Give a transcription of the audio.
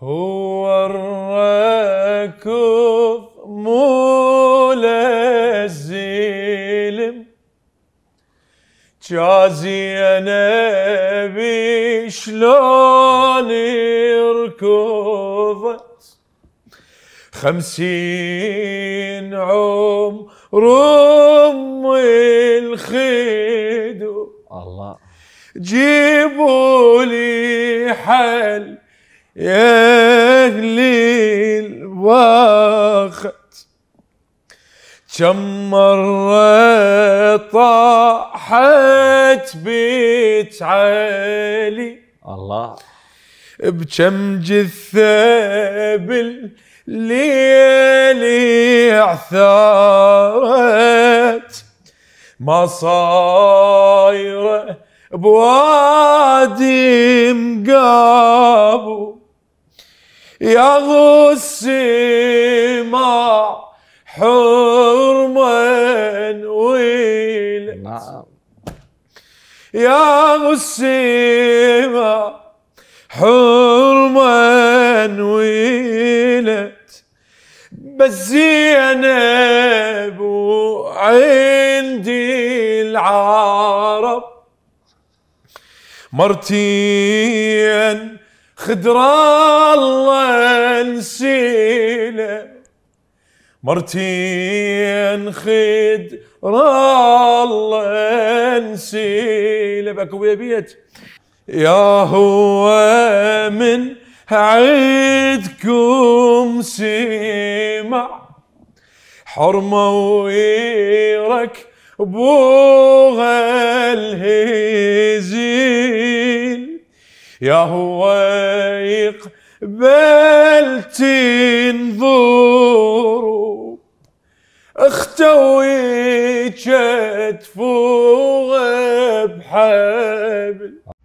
هو الركوب مولا الزلم جازي أنا بي شلون ركوبت خمسين عم رم الخدو الله جيبوا لي حل يا يهلي الوقت كم مرة طاحت بيت علي الله بكم جثة بالليل ما صايرة بوادي مقابل يغص مع حرما ويل نعم يا غسيمة حرما ويلت بس زينب وعندي العرب مرتين خدر الله نسيله مرتين خد الله نسيله بكو يا بيت يا هو من عيدكم سمع حرمه ويرك بوغي يا هو يقبل تنظروا اختوي كتفوه بحبل